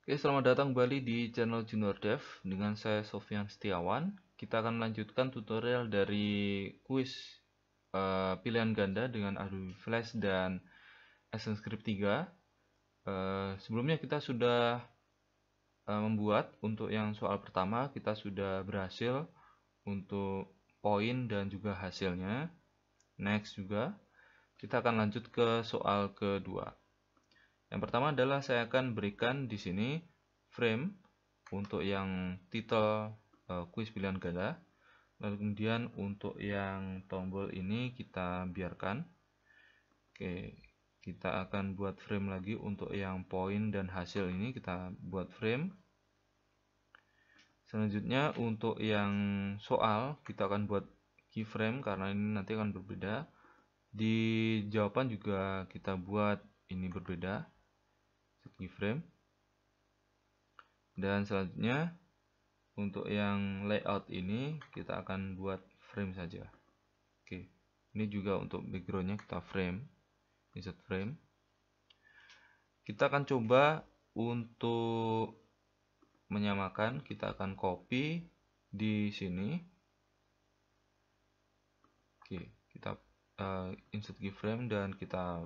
Oke, selamat datang kembali di channel Junior Dev dengan saya Sofian Setiawan. Kita akan melanjutkan tutorial dari kuis uh, pilihan ganda dengan Adobe Flash dan Essence Script 3. Uh, eh, sebelumnya kita sudah uh, membuat untuk yang soal pertama kita sudah berhasil untuk poin dan juga hasilnya. Next juga kita akan lanjut ke soal kedua. Yang pertama adalah saya akan berikan di sini frame untuk yang titel uh, kuis pilihan ganda. Lalu kemudian untuk yang tombol ini kita biarkan. Oke, kita akan buat frame lagi untuk yang poin dan hasil ini kita buat frame. Selanjutnya untuk yang soal kita akan buat keyframe karena ini nanti akan berbeda. Di jawaban juga kita buat ini berbeda set keyframe dan selanjutnya untuk yang layout ini kita akan buat frame saja oke ini juga untuk backgroundnya kita frame insert frame kita akan coba untuk menyamakan kita akan copy di sini oke kita uh, insert keyframe dan kita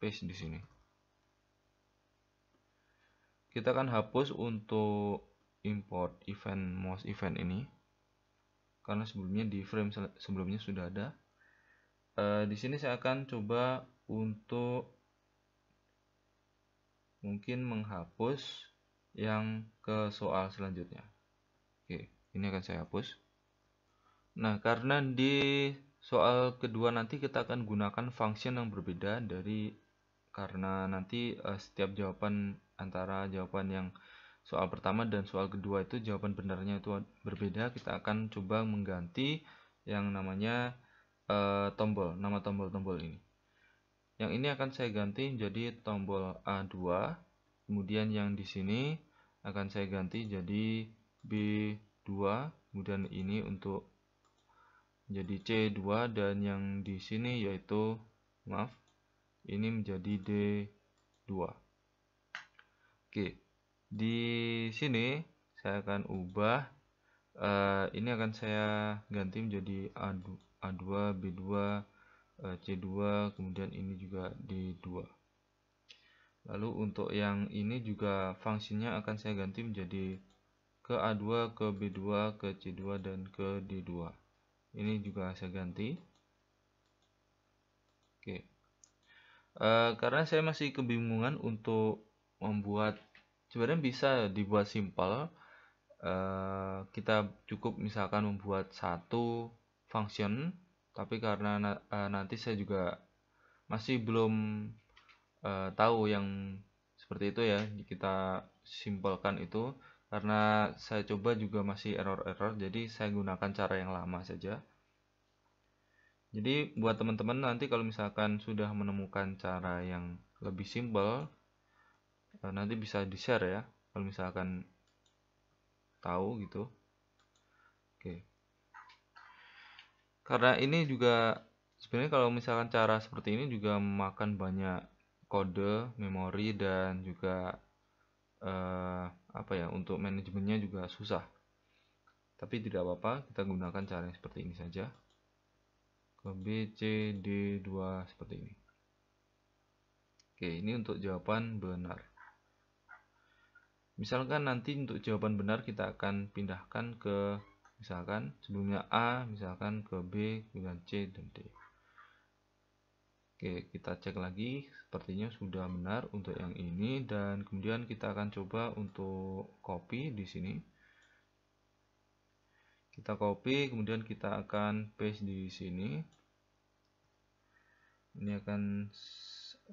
paste di sini kita akan hapus untuk import event mouse event ini karena sebelumnya di frame sebelumnya sudah ada uh, di sini saya akan coba untuk mungkin menghapus yang ke soal selanjutnya oke ini akan saya hapus nah karena di soal kedua nanti kita akan gunakan function yang berbeda dari karena nanti uh, setiap jawaban antara jawaban yang soal pertama dan soal kedua itu jawaban benarnya itu berbeda kita akan coba mengganti yang namanya e, tombol nama tombol-tombol ini yang ini akan saya ganti jadi tombol A2 kemudian yang di sini akan saya ganti jadi B2 kemudian ini untuk jadi C2 dan yang di sini yaitu maaf ini menjadi D2 Oke, di sini saya akan ubah uh, ini akan saya ganti menjadi A2, A2 B2, uh, C2, kemudian ini juga D2. Lalu untuk yang ini juga fungsinya akan saya ganti menjadi ke A2, ke B2, ke C2 dan ke D2. Ini juga saya ganti. Oke. Uh, karena saya masih kebingungan untuk membuat sebenarnya bisa dibuat simpel eh, kita cukup misalkan membuat satu function tapi karena eh, nanti saya juga masih belum eh, tahu yang seperti itu ya kita simpelkan itu karena saya coba juga masih error-error jadi saya gunakan cara yang lama saja jadi buat teman-teman nanti kalau misalkan sudah menemukan cara yang lebih simpel Nah, nanti bisa di share ya kalau misalkan tahu gitu oke karena ini juga sebenarnya kalau misalkan cara seperti ini juga memakan banyak kode memori dan juga eh, apa ya untuk manajemennya juga susah tapi tidak apa-apa kita gunakan cara yang seperti ini saja ke B C D 2 seperti ini oke ini untuk jawaban benar Misalkan nanti untuk jawaban benar kita akan pindahkan ke misalkan sebelumnya A, misalkan ke B, kemudian C dan D. Oke, kita cek lagi, sepertinya sudah benar untuk yang ini dan kemudian kita akan coba untuk copy di sini. Kita copy, kemudian kita akan paste di sini. Ini akan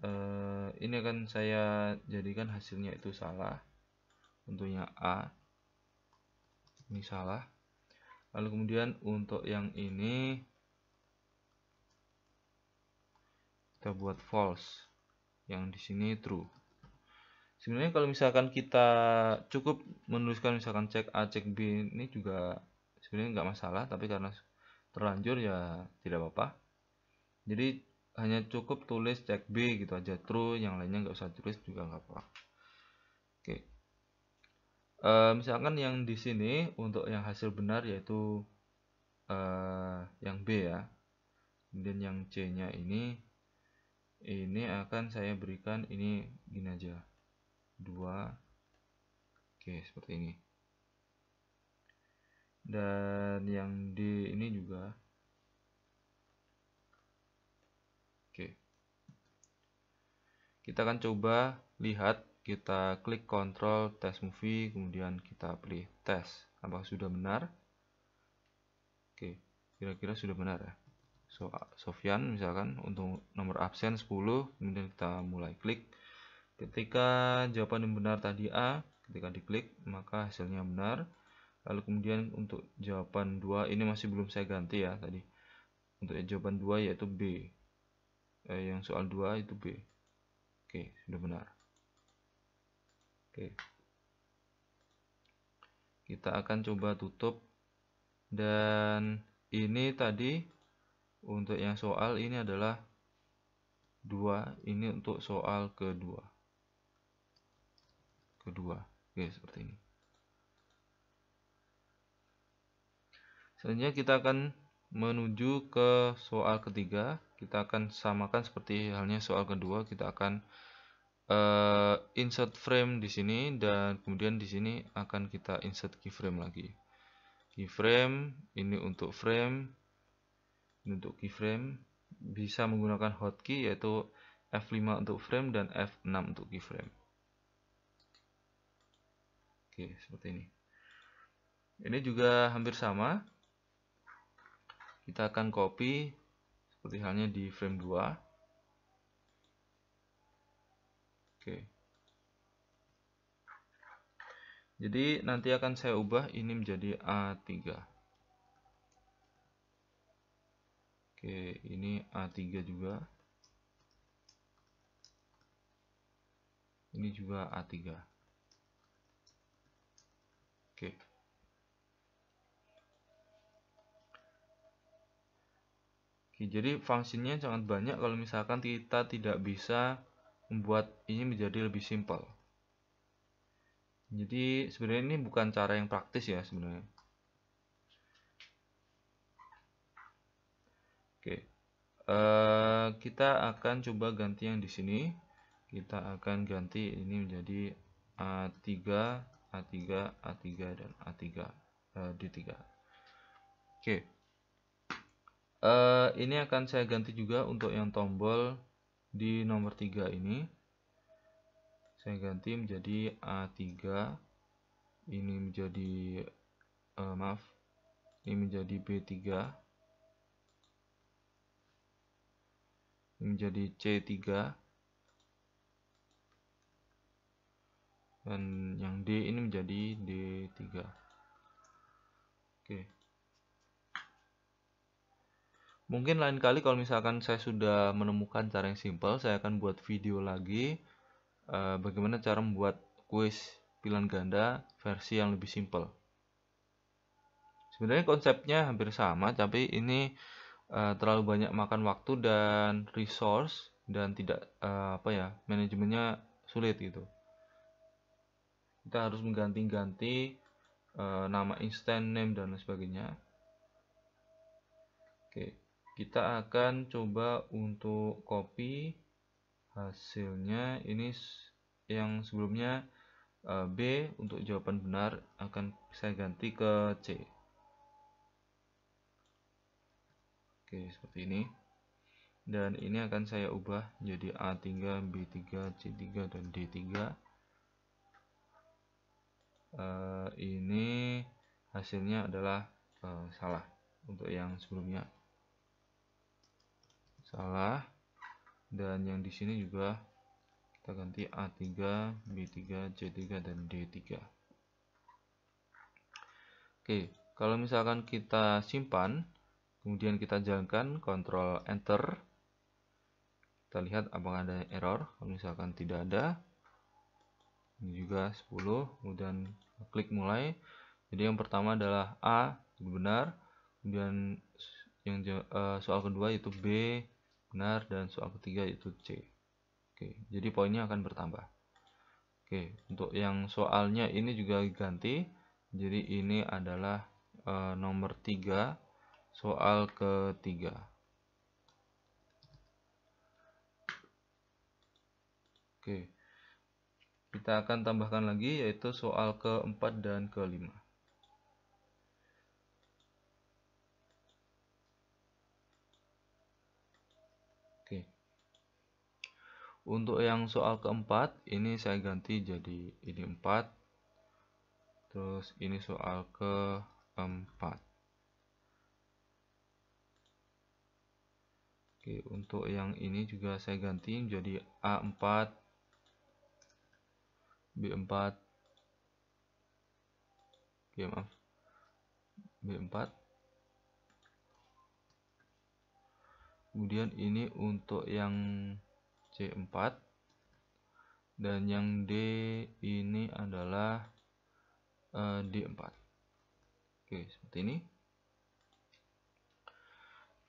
uh, ini akan saya jadikan hasilnya itu salah tentunya A ini salah lalu kemudian untuk yang ini kita buat false yang di sini true sebenarnya kalau misalkan kita cukup menuliskan misalkan cek A cek B ini juga sebenarnya nggak masalah tapi karena terlanjur ya tidak apa-apa jadi hanya cukup tulis cek B gitu aja true yang lainnya nggak usah tulis juga nggak apa-apa oke e, misalkan yang di sini untuk yang hasil benar yaitu e, yang B ya kemudian yang C nya ini ini akan saya berikan ini gini aja 2 oke seperti ini dan yang D ini juga oke kita akan coba lihat kita klik kontrol test movie kemudian kita pilih test apakah sudah benar oke kira-kira sudah benar ya so, Sofian misalkan untuk nomor absen 10 kemudian kita mulai klik ketika jawaban yang benar tadi A ketika diklik maka hasilnya benar lalu kemudian untuk jawaban 2 ini masih belum saya ganti ya tadi untuk jawaban 2 yaitu B eh, yang soal 2 itu B oke sudah benar Oke. Kita akan coba tutup dan ini tadi untuk yang soal ini adalah dua ini untuk soal kedua kedua oke seperti ini selanjutnya kita akan menuju ke soal ketiga kita akan samakan seperti halnya soal kedua kita akan uh, insert frame di sini dan kemudian di sini akan kita insert keyframe lagi. Keyframe ini untuk frame, ini untuk keyframe bisa menggunakan hotkey yaitu F5 untuk frame dan F6 untuk keyframe. Oke, seperti ini. Ini juga hampir sama. Kita akan copy seperti halnya di frame 2 Oke. Jadi nanti akan saya ubah ini menjadi A3. Oke, ini A3 juga. Ini juga A3. Oke. Oke, jadi fungsinya sangat banyak kalau misalkan kita tidak bisa membuat ini menjadi lebih simpel. Jadi sebenarnya ini bukan cara yang praktis ya sebenarnya. Oke, uh, kita akan coba ganti yang di sini. Kita akan ganti ini menjadi A3, A3, A3, dan A3, uh, D3. Oke, uh, ini akan saya ganti juga untuk yang tombol di nomor 3 ini saya ganti menjadi A3 ini menjadi uh, maaf ini menjadi B3 ini menjadi C3 dan yang D ini menjadi D3 oke Mungkin lain kali kalau misalkan saya sudah menemukan cara yang simple, saya akan buat video lagi uh, bagaimana cara membuat kuis pilihan ganda versi yang lebih simple. Sebenarnya konsepnya hampir sama, tapi ini uh, terlalu banyak makan waktu dan resource dan tidak uh, apa ya manajemennya sulit gitu. Kita harus mengganti-ganti uh, nama instant name dan lain sebagainya. Oke. Okay kita akan coba untuk copy hasilnya ini yang sebelumnya e, B untuk jawaban benar akan saya ganti ke C Oke seperti ini dan ini akan saya ubah jadi A3, B3, C3 dan D3 e, ini hasilnya adalah e, salah untuk yang sebelumnya salah dan yang di sini juga kita ganti A3, B3, C3 dan D3 oke kalau misalkan kita simpan kemudian kita jalankan Ctrl enter kita lihat apakah ada error kalau misalkan tidak ada ini juga 10 kemudian klik mulai jadi yang pertama adalah A benar kemudian yang eh, soal kedua yaitu B benar dan soal ketiga itu C. Oke, jadi poinnya akan bertambah. Oke, untuk yang soalnya ini juga diganti Jadi ini adalah e, nomor 3 soal ketiga. Oke. Kita akan tambahkan lagi yaitu soal keempat dan kelima. Untuk yang soal keempat, ini saya ganti jadi ini 4. Terus ini soal keempat. Oke, untuk yang ini juga saya ganti jadi A4, B4, Oke, maaf, B4. Kemudian ini untuk yang C4 dan yang D ini adalah uh, eh, D4 oke seperti ini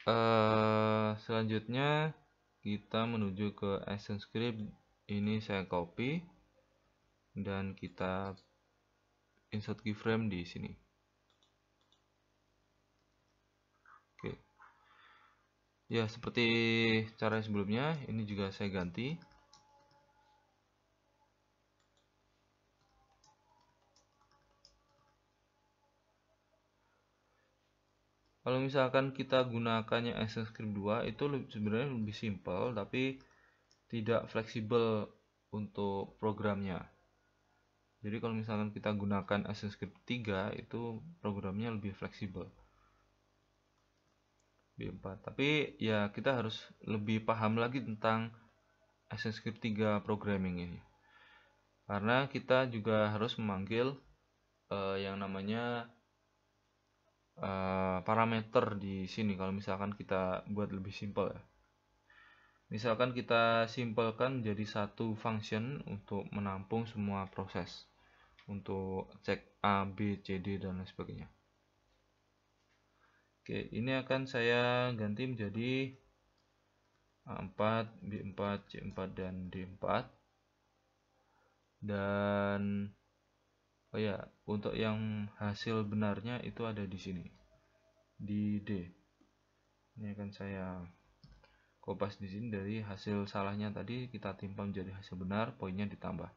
uh, selanjutnya kita menuju ke essence script ini saya copy dan kita insert keyframe di sini ya seperti cara sebelumnya ini juga saya ganti kalau misalkan kita gunakannya script 2 itu sebenarnya lebih simpel tapi tidak fleksibel untuk programnya jadi kalau misalkan kita gunakan script 3 itu programnya lebih fleksibel B4 tapi ya kita harus lebih paham lagi tentang script 3 programming ini karena kita juga harus memanggil uh, yang namanya uh, parameter di sini kalau misalkan kita buat lebih simpel ya misalkan kita simpelkan jadi satu function untuk menampung semua proses untuk cek A, B, C, D dan lain sebagainya Oke, ini akan saya ganti menjadi A4, B4, C4, dan D4. Dan, oh ya, untuk yang hasil benarnya itu ada di sini, di D. Ini akan saya kopas di sini dari hasil salahnya tadi kita timpa menjadi hasil benar, poinnya ditambah.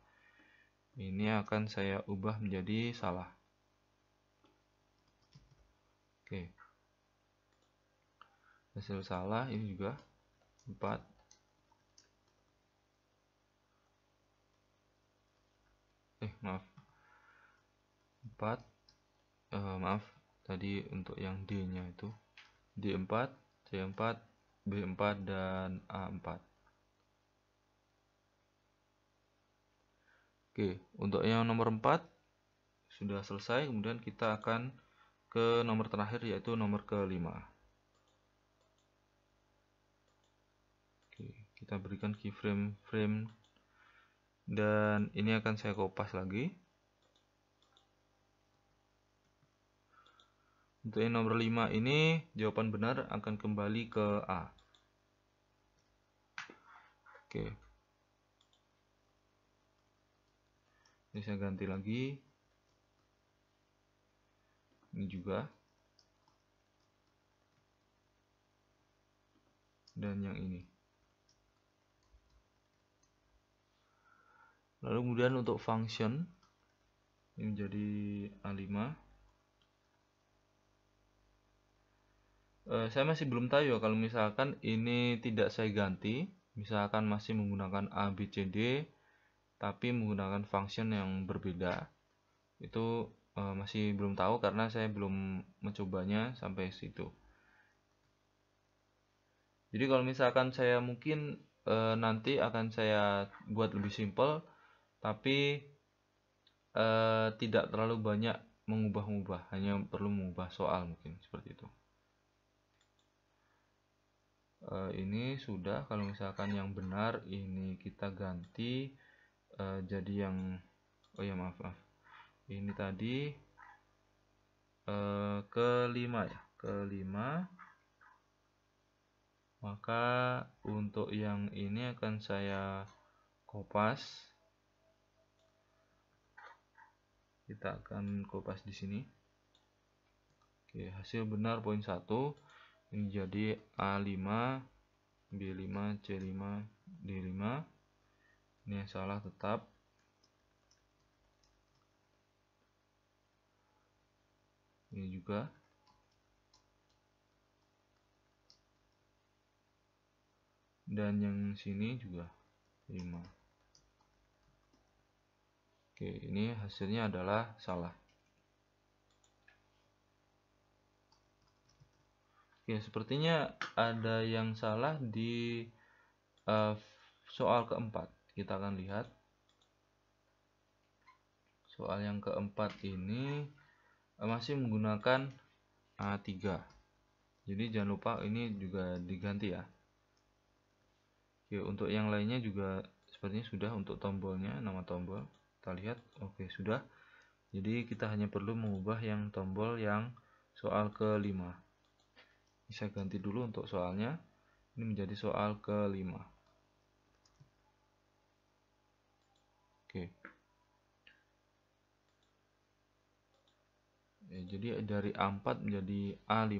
Ini akan saya ubah menjadi salah. hasil salah ini juga 4 eh maaf 4 eh, maaf tadi untuk yang D nya itu D4 C4 B4 dan A4 Oke untuk yang nomor 4 sudah selesai kemudian kita akan ke nomor terakhir yaitu nomor kelima kita berikan keyframe frame dan ini akan saya kopas lagi untuk yang nomor 5 ini jawaban benar akan kembali ke A oke ini saya ganti lagi ini juga dan yang ini lalu kemudian untuk function ini menjadi A5 eh, saya masih belum tahu ya kalau misalkan ini tidak saya ganti misalkan masih menggunakan a b c d tapi menggunakan function yang berbeda itu eh, masih belum tahu karena saya belum mencobanya sampai situ jadi kalau misalkan saya mungkin e, nanti akan saya buat lebih simple tapi eh, tidak terlalu banyak mengubah-ubah hanya perlu mengubah soal mungkin seperti itu eh, ini sudah kalau misalkan yang benar ini kita ganti eh, jadi yang oh ya maaf maaf ini tadi eh, kelima ya kelima maka untuk yang ini akan saya kopas kita akan kupas di sini oke hasil benar poin 1 ini jadi A5 B5 C5 D5 ini yang salah tetap ini juga dan yang sini juga 5 Oke, ini hasilnya adalah salah. Oke, sepertinya ada yang salah di uh, soal keempat. Kita akan lihat. Soal yang keempat ini eh, masih menggunakan A3. Jadi jangan lupa ini juga diganti ya. Oke, untuk yang lainnya juga sepertinya sudah untuk tombolnya, nama tombol kita lihat oke sudah jadi kita hanya perlu mengubah yang tombol yang soal kelima bisa ganti dulu untuk soalnya ini menjadi soal kelima oke ya, jadi dari A4 menjadi A5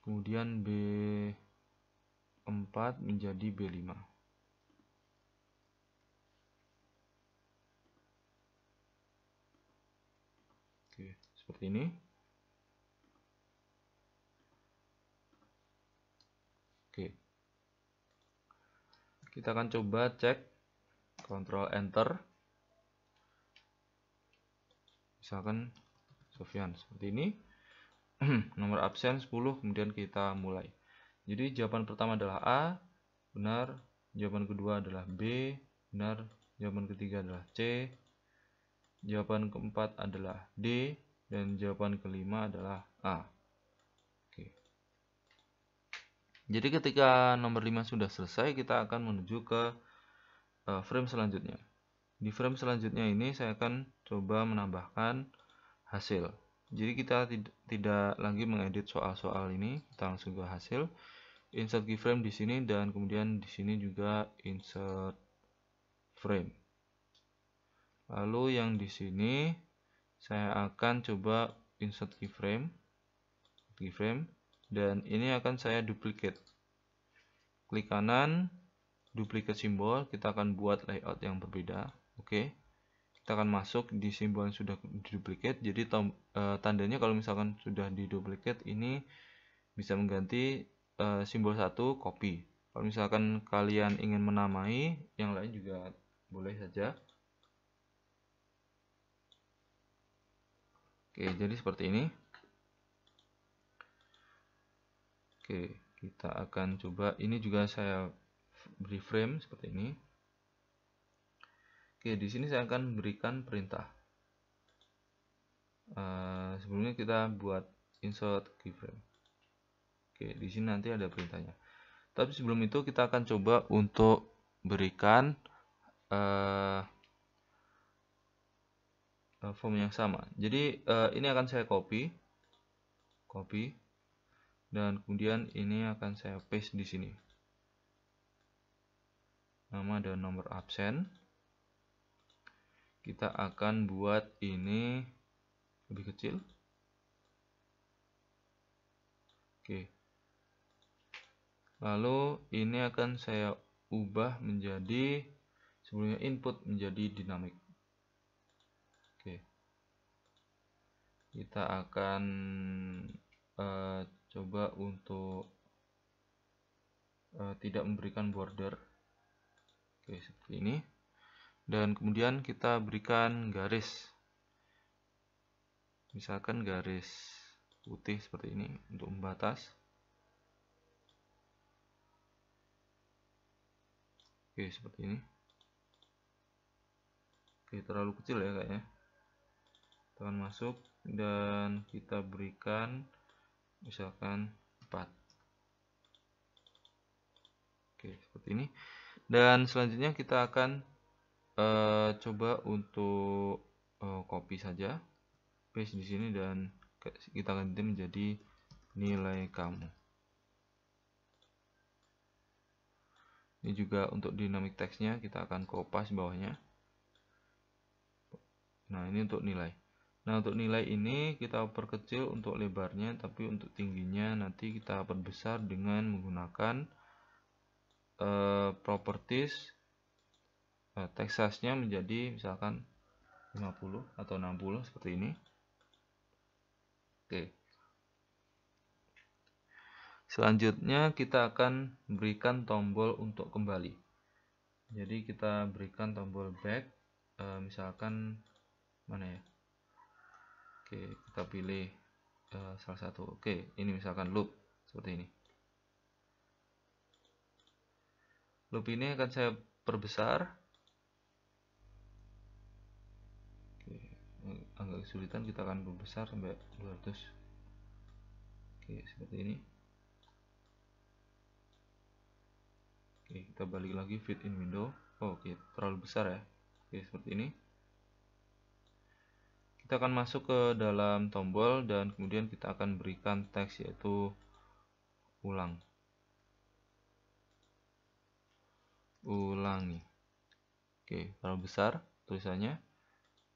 kemudian B4 menjadi B5 ini. Oke. Kita akan coba cek Ctrl Enter. Misalkan Sofian seperti ini. Nomor absen 10 kemudian kita mulai. Jadi jawaban pertama adalah A, benar. Jawaban kedua adalah B, benar. Jawaban ketiga adalah C. Jawaban keempat adalah D, dan jawaban kelima adalah A. Oke. Jadi ketika nomor 5 sudah selesai, kita akan menuju ke uh, frame selanjutnya. Di frame selanjutnya ini saya akan coba menambahkan hasil. Jadi kita tid tidak lagi mengedit soal-soal ini, kita langsung ke hasil. Insert keyframe di sini dan kemudian di sini juga insert frame. Lalu yang di sini saya akan coba insert keyframe keyframe dan ini akan saya duplicate klik kanan duplicate simbol kita akan buat layout yang berbeda oke okay. kita akan masuk di simbol yang sudah duplicate jadi e, tandanya kalau misalkan sudah di duplicate ini bisa mengganti e, simbol satu copy kalau misalkan kalian ingin menamai yang lain juga boleh saja Oke, jadi seperti ini. Oke, kita akan coba. Ini juga saya beri frame seperti ini. Oke, di sini saya akan berikan perintah. Uh, sebelumnya kita buat insert keyframe. Oke, di sini nanti ada perintahnya. Tapi sebelum itu kita akan coba untuk berikan uh, form yang sama. Jadi eh, ini akan saya copy, copy, dan kemudian ini akan saya paste di sini. Nama dan nomor absen. Kita akan buat ini lebih kecil. Oke. Lalu ini akan saya ubah menjadi sebelumnya input menjadi dinamik. kita akan uh, coba untuk uh, tidak memberikan border oke seperti ini dan kemudian kita berikan garis misalkan garis putih seperti ini untuk membatas oke seperti ini oke terlalu kecil ya kayaknya tekan masuk dan kita berikan misalkan 4 oke seperti ini dan selanjutnya kita akan uh, coba untuk uh, copy saja paste di sini dan kita ganti menjadi nilai kamu ini juga untuk dinamik teksnya kita akan kopas bawahnya nah ini untuk nilai Nah untuk nilai ini kita perkecil untuk lebarnya tapi untuk tingginya nanti kita perbesar dengan menggunakan uh, properties uh, texasnya menjadi misalkan 50 atau 60 seperti ini. Oke. Selanjutnya kita akan berikan tombol untuk kembali. Jadi kita berikan tombol back uh, misalkan mana ya? Oke, kita pilih uh, salah satu. Oke, ini misalkan loop seperti ini. Loop ini akan saya perbesar. Oke, eh, agak kesulitan kita akan perbesar sampai 200. Oke, seperti ini. Oke, kita balik lagi fit in window. Oh, oke, terlalu besar ya. Oke, seperti ini kita akan masuk ke dalam tombol dan kemudian kita akan berikan teks yaitu ulang ulangi. oke kalau besar tulisannya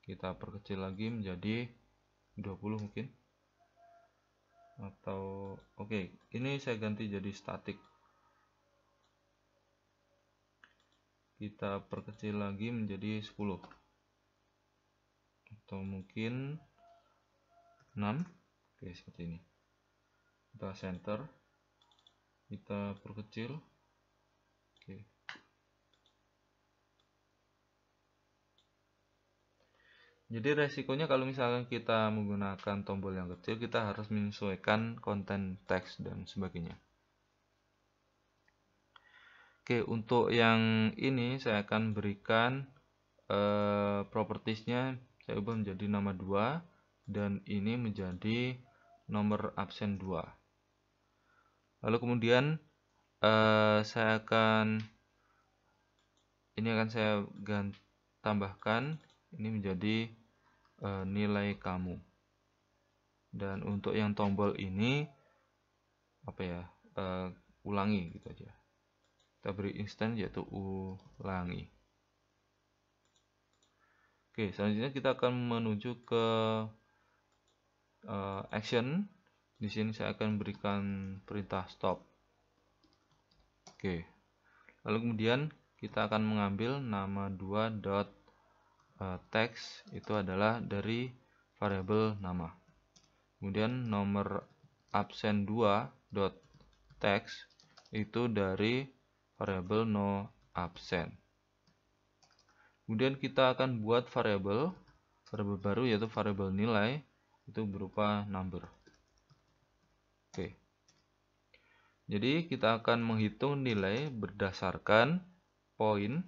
kita perkecil lagi menjadi 20 mungkin atau oke ini saya ganti jadi statik kita perkecil lagi menjadi 10 atau mungkin 6 oke seperti ini kita center kita perkecil oke jadi resikonya kalau misalkan kita menggunakan tombol yang kecil kita harus menyesuaikan konten teks dan sebagainya Oke, untuk yang ini saya akan berikan eh, propertiesnya saya ubah menjadi nama 2 dan ini menjadi nomor absen 2 lalu kemudian eh, saya akan ini akan saya ganti, tambahkan ini menjadi eh, nilai kamu dan untuk yang tombol ini apa ya eh, ulangi gitu aja kita beri instan yaitu ulangi Oke, selanjutnya kita akan menuju ke uh, action. Di sini saya akan berikan perintah stop. Oke. Lalu kemudian kita akan mengambil nama dua dot eh, text itu adalah dari variable nama. Kemudian nomor absen dua dot text itu dari variable no absen. Kemudian kita akan buat variabel variabel baru yaitu variabel nilai itu berupa number. Oke. Jadi kita akan menghitung nilai berdasarkan poin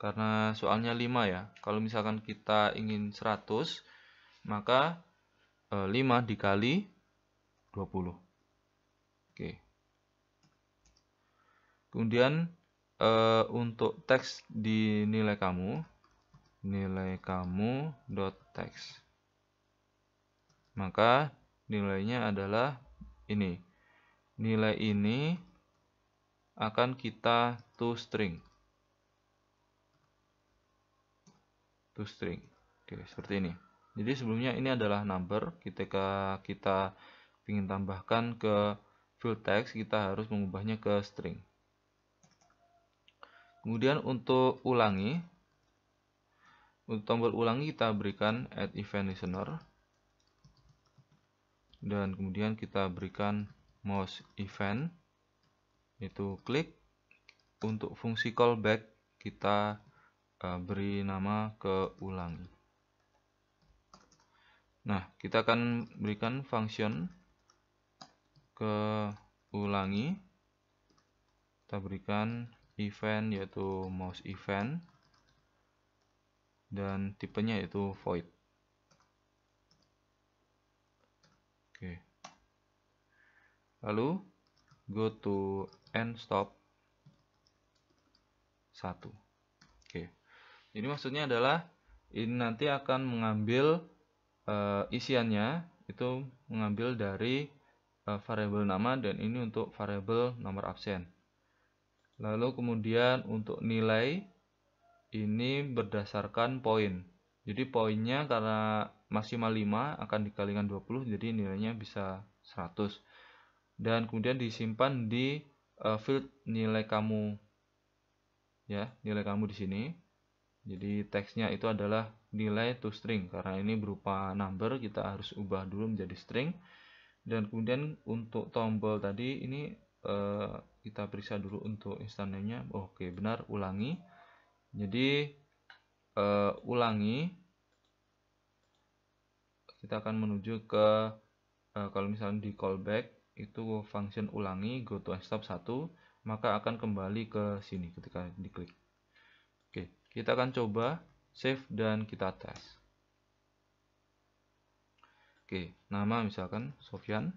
karena soalnya 5 ya. Kalau misalkan kita ingin 100 maka 5 e, dikali 20. Oke. Kemudian uh, untuk teks di nilai kamu nilai kamu dot text maka nilainya adalah ini nilai ini akan kita to string to string oke seperti ini jadi sebelumnya ini adalah number ketika kita ingin tambahkan ke field text kita harus mengubahnya ke string Kemudian untuk ulangi, untuk tombol ulangi kita berikan add event listener. Dan kemudian kita berikan mouse event, itu klik. Untuk fungsi callback kita e, beri nama ke ulangi. Nah, kita akan berikan function ke ulangi. Kita berikan event yaitu mouse event dan tipenya yaitu void oke lalu go to end stop 1 oke ini maksudnya adalah ini nanti akan mengambil uh, isiannya itu mengambil dari uh, eh, variabel nama dan ini untuk variable nomor absen Lalu kemudian untuk nilai ini berdasarkan poin. Jadi poinnya karena maksimal 5 akan dikalikan 20 jadi nilainya bisa 100. Dan kemudian disimpan di uh, field nilai kamu ya, nilai kamu di sini. Jadi teksnya itu adalah nilai to string karena ini berupa number kita harus ubah dulu menjadi string. Dan kemudian untuk tombol tadi ini Eh, kita periksa dulu untuk instannya oke benar ulangi jadi uh, ulangi kita akan menuju ke uh, kalau misalnya di callback itu function ulangi go to stop 1 maka akan kembali ke sini ketika diklik oke kita akan coba save dan kita tes oke nama misalkan Sofyan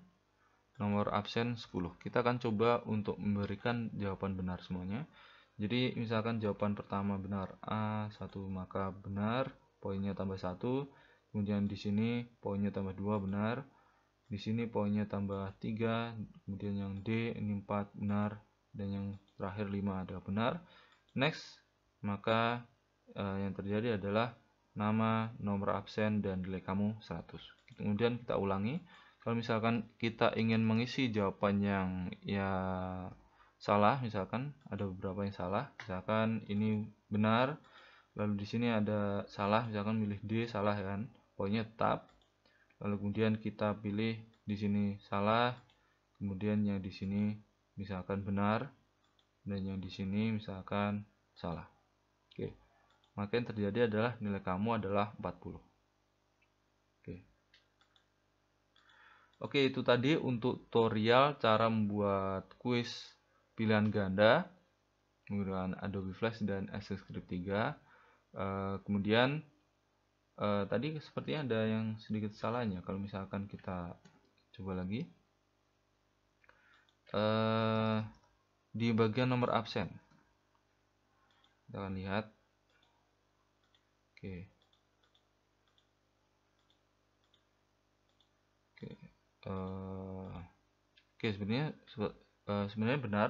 nomor absen 10 kita akan coba untuk memberikan jawaban benar semuanya jadi misalkan jawaban pertama benar A1 maka benar poinnya tambah 1 kemudian di sini poinnya tambah 2 benar di sini poinnya tambah 3 kemudian yang D ini 4 benar dan yang terakhir 5 adalah benar next maka eh, yang terjadi adalah nama, nomor absen, dan nilai kamu 100. Kemudian kita ulangi kalau misalkan kita ingin mengisi jawaban yang ya salah misalkan ada beberapa yang salah misalkan ini benar lalu di sini ada salah misalkan milih D salah kan pokoknya tetap lalu kemudian kita pilih di sini salah kemudian yang di sini misalkan benar dan yang di sini misalkan salah oke maka yang terjadi adalah nilai kamu adalah 40 Oke, itu tadi untuk tutorial cara membuat kuis pilihan ganda menggunakan Adobe Flash dan Access Script 3. Uh, eh, kemudian uh, tadi sepertinya ada yang sedikit salahnya. Kalau misalkan kita coba lagi. Uh, di bagian nomor absen. Kita akan lihat. Oke. Eh, oke okay, sebenarnya eh, sebenarnya benar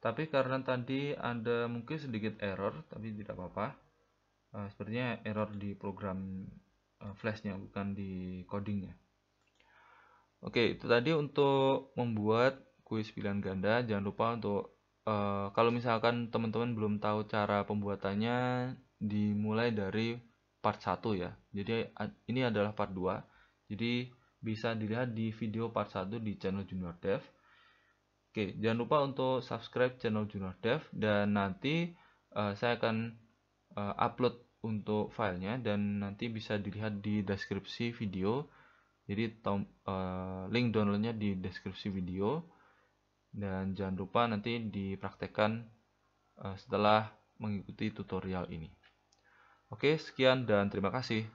tapi karena tadi anda mungkin sedikit error tapi tidak apa-apa uh, sepertinya error di program uh, flashnya bukan di codingnya oke okay, itu tadi untuk membuat kuis pilihan ganda jangan lupa untuk uh, kalau misalkan teman-teman belum tahu cara pembuatannya dimulai dari part 1 ya jadi ini adalah part 2 jadi bisa dilihat di video part 1 di channel Junior Dev. Oke, jangan lupa untuk subscribe channel Junior Dev dan nanti uh, saya akan uh, upload untuk filenya dan nanti bisa dilihat di deskripsi video. Jadi tom, uh, link downloadnya di deskripsi video dan jangan lupa nanti dipraktekkan uh, setelah mengikuti tutorial ini. Oke, sekian dan terima kasih.